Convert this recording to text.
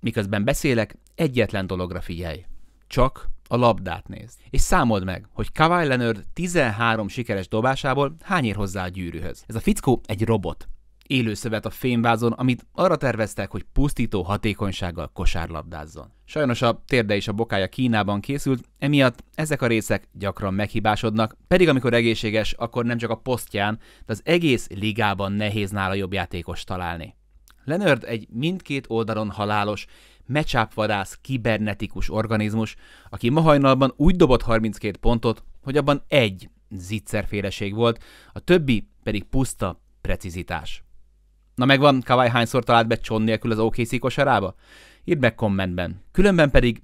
Miközben beszélek, egyetlen dologra figyelj. Csak a labdát nézd. És számold meg, hogy Kawhi Leonard 13 sikeres dobásából hány ér hozzá a gyűrűhöz. Ez a fickó egy robot. Élőszövet a fémvázon, amit arra terveztek, hogy pusztító hatékonysággal kosárlabdázzon. Sajnos a térde és a bokája Kínában készült, emiatt ezek a részek gyakran meghibásodnak, pedig amikor egészséges, akkor nem csak a posztján, de az egész ligában nehéz nála jobb játékos találni. Leonard egy mindkét oldalon halálos, mecsápvadász, kibernetikus organizmus, aki ma hajnalban úgy dobott 32 pontot, hogy abban egy zicserféleség volt, a többi pedig puszta precizitás. Na megvan, Kawai hányszor talált be cson nélkül az OKC kosarába? Írd meg kommentben. Különben pedig